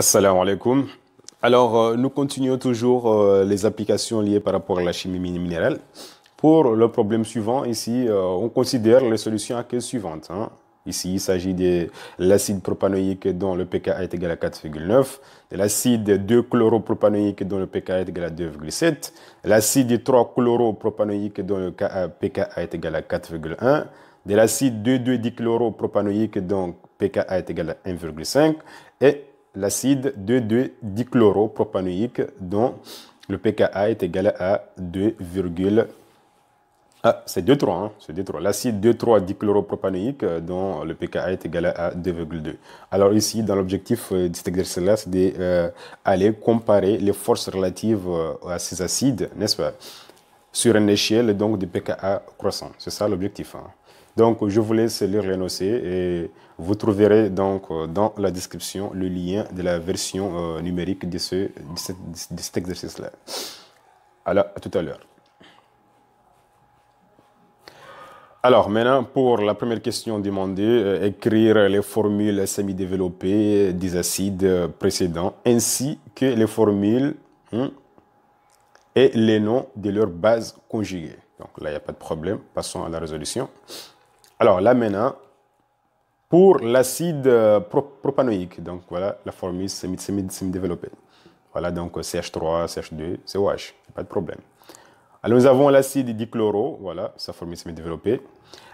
Assalamu alaikum. Alors, euh, nous continuons toujours euh, les applications liées par rapport à la chimie minérale. Pour le problème suivant, ici, euh, on considère les solutions à quelles suivantes. Hein. Ici, il s'agit de l'acide propanoïque dont le pKa est égal à 4,9, de l'acide 2-chloropropanoïque dont le pKa est égal à 2,7, l'acide 3-chloropropanoïque dont le pKa est égal à 4,1, de l'acide 2,2-dichloropropanoïque dont pKa est égal à 1,5 et l'acide 2,2-dichloropropanoïque dont le pKa est égal à 2, ah, c'est 2,3, hein, c'est 2,3. L'acide 23 dichloropropanoïque euh, dont le pKa est égal à 2,2. Alors ici, dans l'objectif euh, de cet exercice-là, c'est d'aller euh, comparer les forces relatives à ces acides, n'est-ce pas, sur une échelle donc de pKa croissant. C'est ça l'objectif. Hein. Donc, je vous laisse le réannoncer et vous trouverez donc euh, dans la description le lien de la version euh, numérique de, ce, cet exercice-là. Alors, à tout à l'heure. Alors maintenant, pour la première question demandée, euh, écrire les formules semi-développées des acides précédents ainsi que les formules hein, et les noms de leurs bases conjuguées. Donc là, il n'y a pas de problème. Passons à la résolution. Alors là maintenant, pour l'acide euh, propanoïque, donc voilà, la formule semi-développée. Voilà, donc CH3, CH2, COH, pas de problème. Alors nous avons l'acide dichloro, voilà, sa formule semi-développée.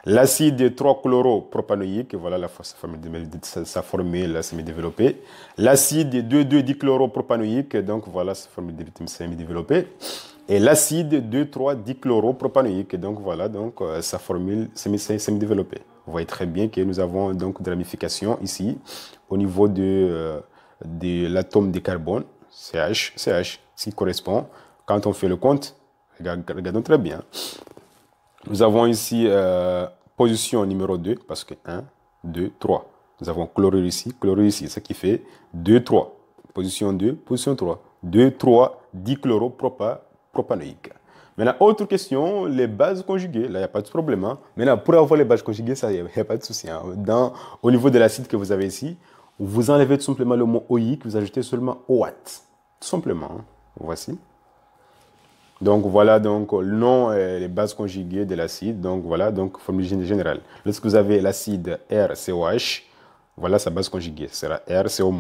L'acide 3-chloro-propanoïque, voilà la, sa formule, sa formule semi-développée. L'acide 2,2-dichloro-propanoïque, donc voilà sa formule semi-développée et l'acide 23 dichloropropanoïque Donc voilà, donc euh, sa formule semi-développée. Vous voyez très bien que nous avons donc de ramification ici au niveau de, euh, l'atome de carbone, CH, CH, ce qui correspond. Quand on fait le compte, regardons très bien. Nous avons ici euh, position numéro 2, parce que 1, 2, 3. Nous avons chlorure ici, chlorure ici, ce qui fait 2, 3. Position 2, position 3. 2, 3, dichloropropanoïque Maintenant, autre question, les bases conjuguées. Là, il n'y a pas de problème. Hein. Maintenant, pour avoir les bases conjuguées, ça, il n'y a, pas de souci. Hein. Dans, au niveau de l'acide que vous avez ici, vous enlevez tout simplement le mot oïque, vous ajoutez seulement oat. Tout simplement. Hein. Voici. Donc voilà donc le nom et les bases conjuguées de l'acide. Donc voilà, donc formule générale. Lorsque vous avez l'acide RCOH, voilà sa base conjuguée, ce sera RCO-.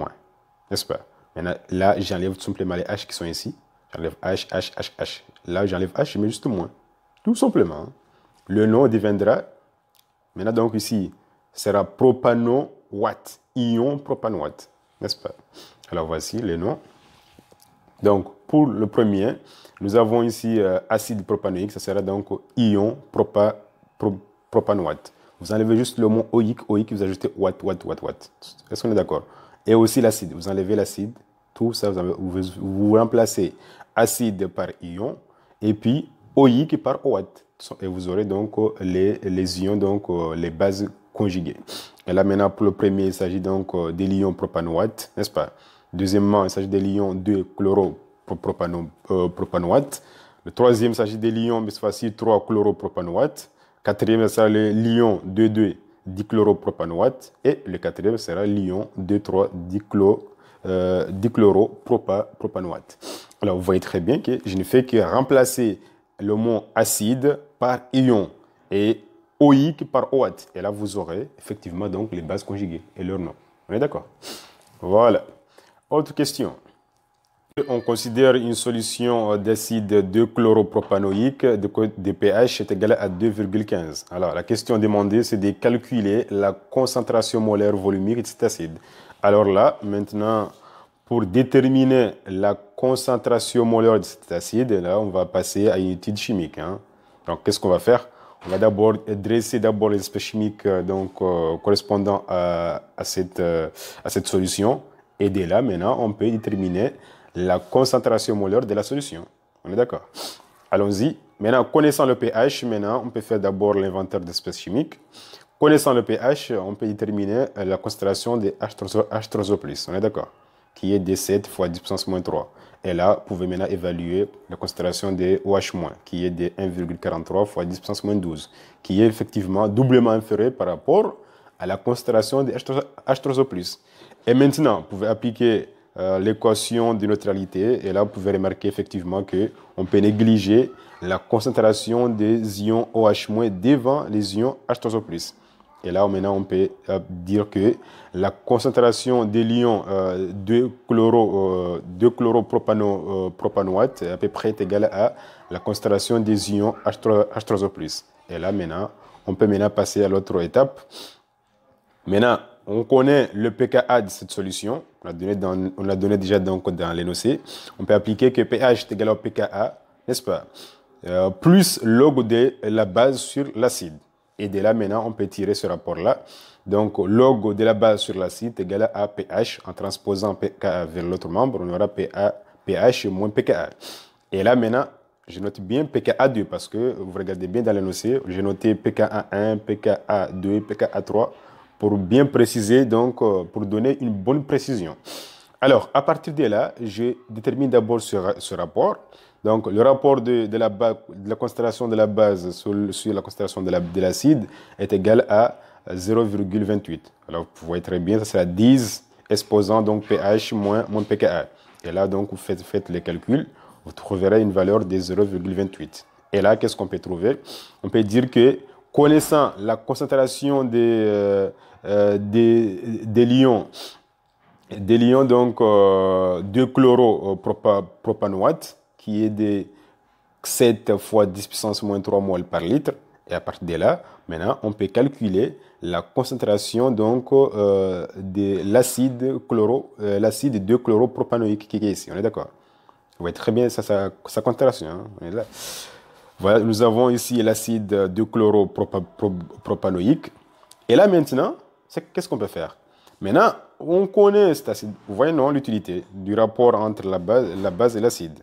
N'est-ce pas Maintenant, là, j'enlève tout simplement les H qui sont ici. J'enlève H, H, H, H. Là, j'enlève H, je mets juste moins. Tout simplement. Hein. Le nom deviendra, maintenant donc ici, sera propanowatt. Ion propanowatt. N'est-ce pas Alors voici le nom. Donc, pour le premier, nous avons ici euh, acide propanoïque, ça sera donc ion propa, propanoate. Vous enlevez juste le mot oïque, oïque, vous ajoutez watt, watt, watt, watt. Est-ce qu'on est d'accord Et aussi l'acide, vous enlevez l'acide, tout ça, vous, remplacez acide par ion et puis oïque par OAT. Et vous aurez donc euh, les, les ions, donc euh, les bases conjuguées. Et là maintenant, pour le premier, il s'agit donc euh, des ions propanoate, n'est-ce pas Deuxièmement, il s'agit des lions 2 propanoate Le troisième, il s'agit des ions mais cette fois-ci, 3 chloropropanoates. Quatrième, ça sera le lion 2,2 dichloropropanoate. Et le quatrième sera lion 2,3 dichloropropanoate euh, dichloropropanoate. Alors, vous voyez très bien que je ne fais que remplacer le mot acide par ion et oïque par oate Et là, vous aurez effectivement donc les bases conjuguées et leur nom. On est d'accord Voilà. Autre question. On considère une solution d'acide de chloropropanoïque de pH est égale à 2,15. Alors, la question demandée, c'est de calculer la concentration molaire volumique de cet acide. Alors là, maintenant, pour déterminer la concentration molaire de cet acide, là, on va passer à une étude chimique. Hein. Donc, qu'est-ce qu'on va faire On va d'abord dresser d'abord les espèces chimiques euh, donc, euh, correspondant à, cette, euh, à cette solution. Et dès là, maintenant, on peut déterminer la concentration molaire de la solution. On est d'accord Allons-y. Maintenant, connaissant le pH, maintenant, on peut faire d'abord l'inventaire d'espèces chimiques. Connaissant le pH, on peut déterminer euh, la concentration de H3O+, on est d'accord Qui est de 7 fois 10 moins 3. Et là, vous pouvez maintenant évaluer la concentration de OH-, qui est de 1,43 fois 10 moins 12, qui est effectivement doublement inférieure par rapport à la concentration de H3O+. Et maintenant, vous pouvez appliquer euh, l'équation de neutralité, et là, vous pouvez remarquer effectivement qu'on peut négliger la concentration des ions OH- devant les ions H3O+. Et là, maintenant, on peut euh, dire que la concentration des ions euh, de, chloro, euh, est à peu près égale à la concentration des ions H3O+. Et là, maintenant, on peut maintenant passer à l'autre étape. Maintenant, on connaît le pKa de cette solution. On l'a donné, déjà dans, dans l'énoncé. On peut appliquer que pH est égal au pKa, n'est-ce pas Plus log de la base sur l'acide. Et de là, maintenant, on peut tirer ce rapport-là. Donc, log de la base sur la site égale à pH. En transposant pKa vers l'autre membre, on aura pH, pH moins pKa. Et là, maintenant, je note bien pKa2 parce que vous regardez bien dans l'énoncé, j'ai noté pKa1, pKa2, pKa3 pour bien préciser, donc euh, pour donner une bonne précision. Alors, à partir de là, je détermine d'abord ce rapport. Donc, le rapport de, la, concentration de la base sur, la concentration de l'acide est égal à 0,28. Alors, vous voyez très bien, ça sera 10 exposant donc pH moins, pKa. Et là, donc, vous faites, faites les calculs, vous trouverez une valeur de 0,28. Et là, qu'est-ce qu'on peut trouver On peut dire que, connaissant la concentration euh, euh, des, des, lions, des lions donc euh, de chloro propanoïdes qui est de 7 fois 10 puissance moins 3 mol par litre. Et à partir de là, maintenant, on peut calculer la concentration donc euh, de l'acide chloro, euh, l'acide de chloropropanoïque qui est ici. On est d'accord Vous voyez très bien ça, sa, concentration. Hein. Voilà, nous avons ici l'acide de chloropropanoïque. Et là maintenant, qu'est-ce qu'on peut faire Maintenant, on connaît cet acide. Vous voyez, non, l'utilité du rapport entre la base, et l'acide.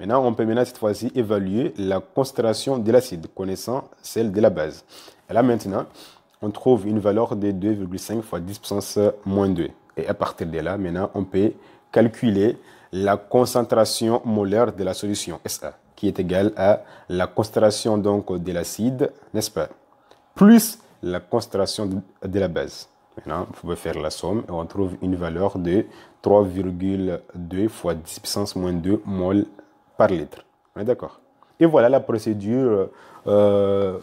Maintenant, on peut maintenant cette fois-ci évaluer la concentration de l'acide, connaissant celle de la base. Et là, maintenant, on trouve une valeur de 2,5 fois 10 puissance moins 2. Et à partir de là, maintenant, on peut calculer la concentration molaire de la solution, SA, qui est égale à la concentration donc de l'acide, n'est-ce pas, plus la concentration de la base. Maintenant, vous pouvez faire la somme et on trouve une valeur de 3,2 fois 10 puissance moins 2 mol par litre. On est d'accord Et voilà la procédure euh,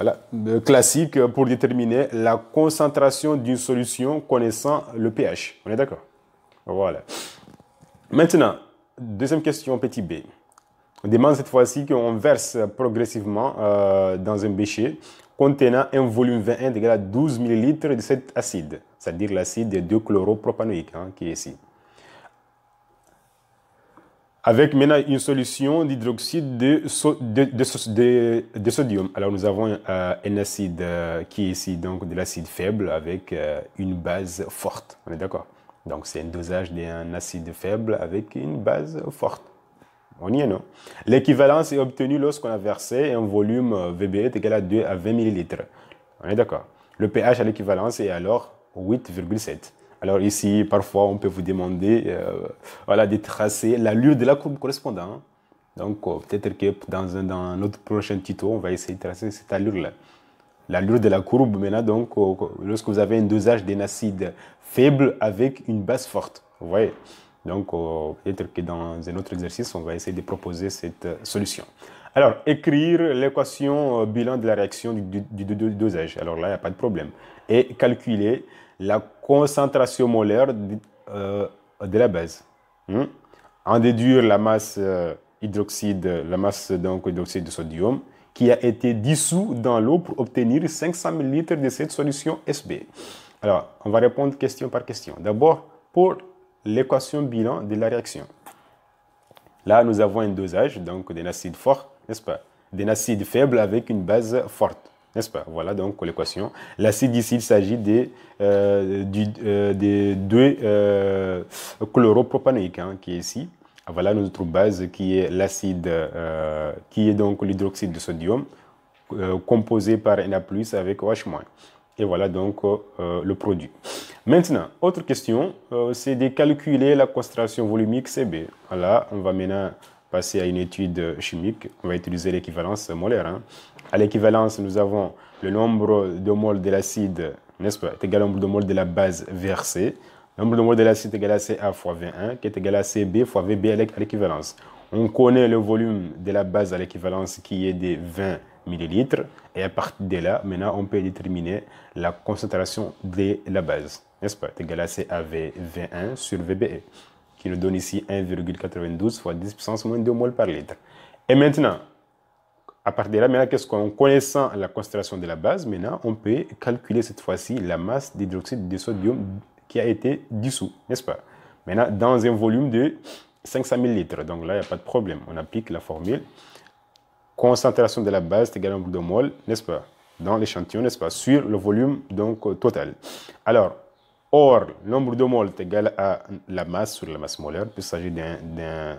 euh, classique pour déterminer la concentration d'une solution connaissant le pH. On est d'accord Voilà. Maintenant, deuxième question, petit b. On demande cette fois-ci qu'on verse progressivement euh, dans un bécher contenant un volume 21 degrés à 12 ml de cet acide, c'est-à-dire l'acide 2-chloropropanoïque hein, qui est ici. Avec maintenant une solution d'hydroxyde de, de, de, sodium. Alors nous avons euh, un acide euh, qui est ici, donc de l'acide faible avec euh, une base forte. On est d'accord Donc c'est un dosage d'un acide faible avec une base forte. On y est, non L'équivalence est obtenue lorsqu'on a versé un volume euh, VB e est égal à 2 à 20 ml. On est d'accord Le pH à l'équivalence est alors 8,7. Alors ici, parfois, on peut vous demander euh, voilà, de tracer l'allure de la courbe correspondante. Donc, euh, peut-être que dans un, dans notre prochain tuto, on va essayer de tracer cette allure-là. L'allure de la courbe, maintenant, donc, lorsque vous avez un dosage d'un acide faible avec une base forte. Vous voyez donc, euh, peut-être que dans un autre exercice, on va essayer de proposer cette euh, solution. Alors, écrire l'équation euh, bilan de la réaction du, dosage. Alors là, il n'y a pas de problème. Et calculer la concentration molaire de, la base. Hmm? En déduire la masse hydroxyde, la masse donc de sodium qui a été dissous dans l'eau pour obtenir 500 ml de cette solution SB. Alors, on va répondre question par question. D'abord, pour l'équation bilan de la réaction. Là, nous avons un dosage, donc d'un acide fort, n'est-ce pas D'un acide faible avec une base forte, n'est-ce pas Voilà donc l'équation. L'acide ici, il s'agit des, euh, euh, deux euh, hein, qui est ici. Voilà notre base qui est l'acide, euh, qui est donc l'hydroxyde de sodium, composé par Na+, avec moins. Et voilà donc euh, euh, le produit. Maintenant, autre question, euh, c'est de calculer la concentration volumique CB. voilà on va maintenant passer à une étude chimique. On va utiliser l'équivalence molaire. Hein. À l'équivalence, nous avons le nombre de moles de l'acide, n'est-ce pas, est égal au nombre de moles de la base versée. Le nombre de moles de l'acide est égal à CA fois V1, qui est égal à CB fois VB à l'équivalence. On connaît le volume de la base à l'équivalence qui est de 20 millilitres. Et à partir de là, maintenant, on peut déterminer la concentration de la base, n'est-ce pas C'est égal à cav v1 sur VBE, qui nous donne ici 1,92 fois 10 puissance moins 2 mol par litre. Et maintenant, à partir de là, maintenant, qu'est-ce qu'on connaissant la concentration de la base, maintenant, on peut calculer cette fois-ci la masse d'hydroxyde de sodium qui a été dissous, n'est-ce pas Maintenant, dans un volume de 500 millilitres. Donc là, il n'y a pas de problème. On applique la formule concentration de la base est égale au nombre de moles, n'est-ce pas Dans l'échantillon, n'est-ce pas Sur le volume donc euh, total. Alors, or, nombre de moles est égal à la masse sur la masse molaire, puisqu'il s'agit euh,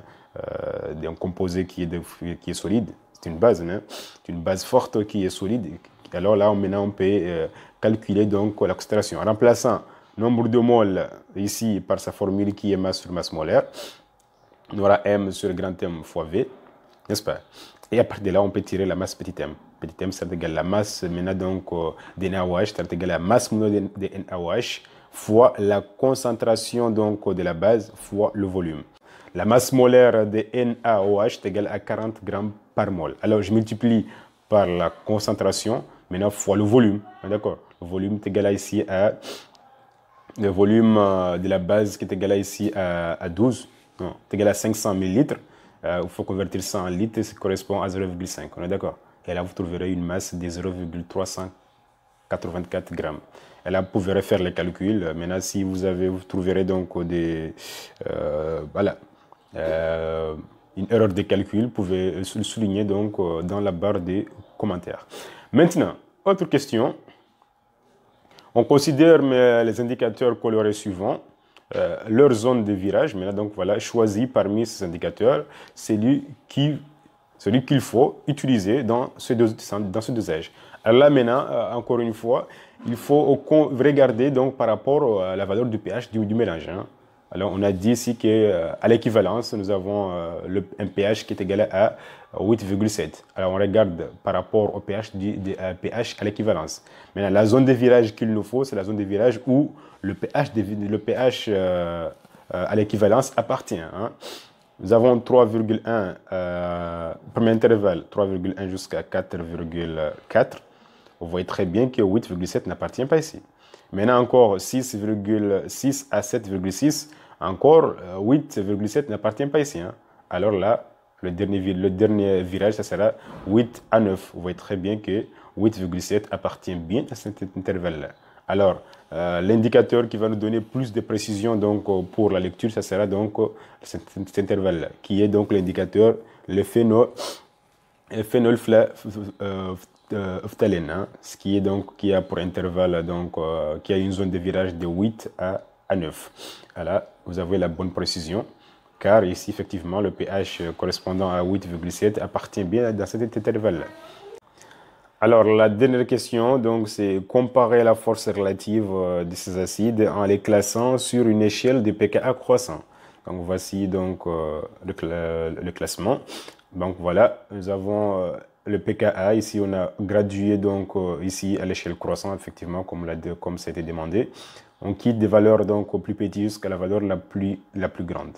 d'un composé qui est, qui est solide. C'est une base, hein. C'est une base forte qui est solide. Alors là, maintenant, on peut euh, calculer donc la concentration. En remplaçant nombre de moles ici par sa formule qui est masse sur masse molaire, on aura M sur grand M fois V n'est-ce pas Et à partir de là, on peut tirer la masse petit m. Petit m, c'est égal la masse maintenant donc euh, de NaOH, la masse de, NaOH fois la concentration donc euh, de la base fois le volume. La masse molaire de NaOH est égale à 40 grammes par mol. Alors je multiplie par la concentration, maintenant fois le volume. Ah, d'accord Le volume est égal ici à. Le volume euh, de la base qui est égal à ici à, 12, non, égal à 500 millilitres. Euh, il faut convertir ça en litres et ça correspond à 0,5. On est d'accord Et là, vous trouverez une masse de 0,384 grammes. Et là, vous pouvez faire les calculs. Euh, maintenant, si vous avez, vous trouverez donc euh, des. une erreur de calcul, vous pouvez le souligner donc dans la barre des commentaires. Maintenant, autre question. On considère les indicateurs colorés suivants. Euh, leur zone de virage. mais là, donc voilà, choisi parmi ces indicateurs celui qui celui qu'il faut utiliser dans ce, dans ce dosage. Alors là maintenant, euh, encore une fois, il faut regarder donc par rapport euh, à la valeur du pH du, du mélange. Hein. Alors, on a dit ici qu'à euh, l'équivalence, nous avons un euh, pH qui est égal à 8,7. Alors, on regarde par rapport au pH, du, à euh, pH à l'équivalence. Maintenant, la zone de virage qu'il nous faut, c'est la zone de virage où le pH, le pH à l'équivalence appartient. Hein. Nous avons 3,1, premier intervalle, 3,1 jusqu'à 4,4. Vous voyez très bien que 8,7 n'appartient pas ici. Maintenant encore, 6,6 à 7,6 encore, 8,7 euh, n'appartient pas ici. Hein. Alors là, le dernier, le dernier virage, ça sera 8 à 9. Vous voyez très bien que 8,7 appartient bien à cet intervalle-là. Alors, euh, l'indicateur qui va nous donner plus de précision donc, euh, pour la lecture, ça sera donc cet, intervalle-là, qui est donc l'indicateur, le phénol, phtalène, hein, ce qui est donc qui a pour intervalle donc qui a une zone de virage de 8 à, à 9. Voilà, vous avez la bonne précision, car ici, effectivement, le pH correspondant à 8,7 appartient bien dans cet intervalle. Alors, la dernière question, donc, c'est comparer la force relative euh, de ces acides en les classant sur une échelle de pKa croissant. Donc, voici donc euh, le, classement. Donc, voilà, nous avons... Euh, le PKA, ici on a gradué donc euh, ici à l'échelle croissante, effectivement, comme c'était comme demandé. On quitte des valeurs donc au plus petit jusqu'à la valeur la plus, la plus grande,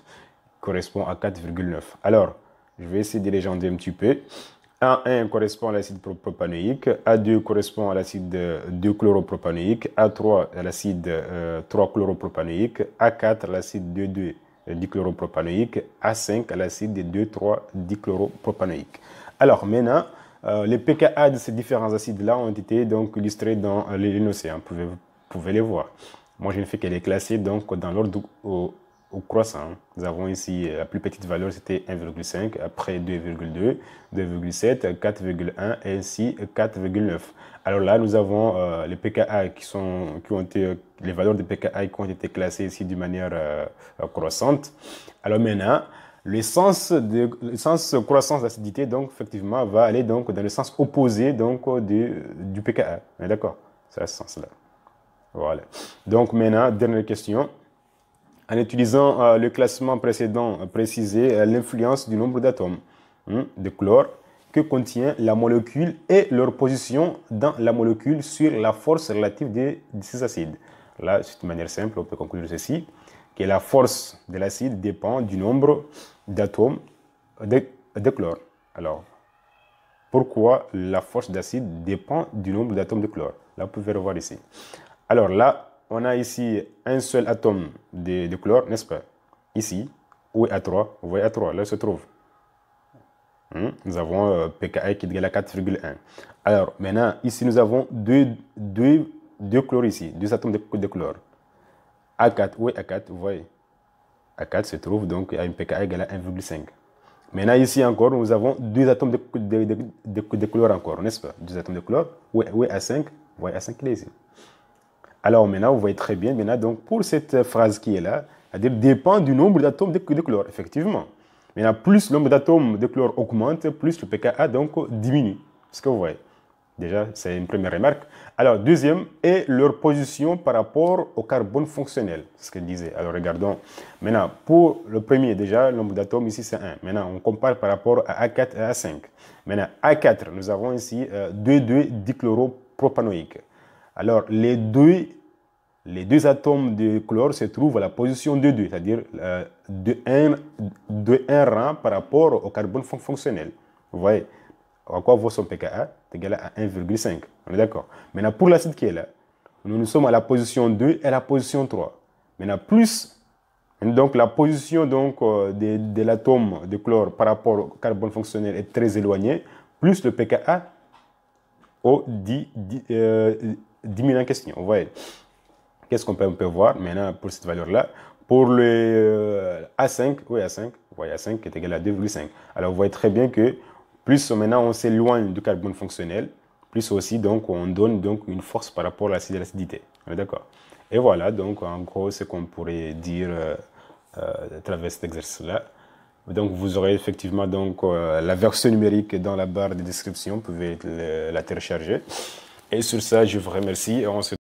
correspond à 4,9. Alors, je vais essayer de légender un petit peu. A1 correspond à l'acide propanoïque, A2 correspond à l'acide 2-chloropropanoïque, euh, A3 à l'acide 3-chloropropanoïque, euh, A4 à l'acide 2,2 dichloropropanoïque, A5 à l'acide 2,3 dichloropropanoïque. Alors maintenant, euh, les pKa de ces différents acides-là ont été donc illustrés dans euh, l'océan. Vous pouvez, vous pouvez les voir. Moi, je ne fais est les classer donc dans l'ordre au, croissant. Nous avons ici euh, la plus petite valeur, c'était 1,5, après 2,2, 2,7, 4,1 et ainsi 4,9. Alors là, nous avons euh, les pKa qui sont, qui ont été, les valeurs des pKa qui ont été classées ici de manière croissante. Alors maintenant, le sens de sens croissance d'acidité, donc, effectivement, va aller donc, dans le sens opposé donc, du pKa. D'accord C'est ce sens-là. Voilà. Donc, maintenant, dernière question. En utilisant euh, le classement précédent, euh, précisé, euh, l'influence du nombre d'atomes hein, de chlore que contient la molécule et leur position dans la molécule sur la force relative de, ces acides. Là, de manière simple, on peut conclure ceci, que la force de l'acide dépend du nombre d'atomes de, de, chlore. Alors, pourquoi la force d'acide dépend du nombre d'atomes de chlore Là, vous pouvez revoir ici. Alors là, on a ici un seul atome de, de chlore, n'est-ce pas Ici, où est A3 Vous voyez A3, là il se trouve. Hmm? Nous avons euh, pki pKa qui est égal à 4,1. Alors maintenant, ici nous avons deux, deux, deux chlores ici, deux atomes de, de chlore. A4, où est A4 Vous voyez a4 se trouve donc à une pKa égale à 1,5. Maintenant, ici encore, nous avons deux atomes de, de, chlore encore, n'est-ce pas Deux atomes de chlore, oui, oui A5, vous voyez A5 il ici. Alors maintenant, vous voyez très bien, maintenant, donc, pour cette phrase qui est là, elle dépend du nombre d'atomes de, chlore, effectivement. Maintenant, plus le nombre d'atomes de chlore augmente, plus le pKa donc diminue. ce que vous voyez. Déjà, c'est une première remarque. Alors, deuxième, est leur position par rapport au carbone fonctionnel. ce qu'elle disait. Alors, regardons. Maintenant, pour le premier, déjà, le nombre d'atomes ici, c'est 1. Maintenant, on compare par rapport à A4 et A5. Maintenant, A4, nous avons ici 2,2-dichloropropanoïque. Euh, Alors, les deux, les deux atomes de chlore se trouvent à la position de 2, c'est-à-dire euh, de, 1, de 1 rang par rapport au carbone fonctionnel. Vous voyez à quoi vaut son PKA C'est égal à 1,5. On est d'accord Maintenant, pour l'acide qui est là, nous, nous sommes à la position 2 et la position 3. Maintenant, plus donc la position donc, euh, de, l'atome de chlore par rapport au carbone fonctionnel est très éloignée, plus le pKa au 10, 000 euh, en question. voyez. Qu'est-ce qu'on peut, peut, voir maintenant pour cette valeur-là Pour le euh, A5, oui A5, vous voyez A5 qui est égal à 2,5. Alors vous voyez très bien que plus maintenant on s'éloigne du carbone fonctionnel, plus aussi donc on donne donc une force par rapport à l'acidité. On est d'accord Et voilà donc en gros ce qu'on pourrait dire euh, euh, à travers cet exercice-là. Donc vous aurez effectivement donc euh, la version numérique dans la barre de description, vous pouvez la télécharger. Et sur ça, je vous remercie et on se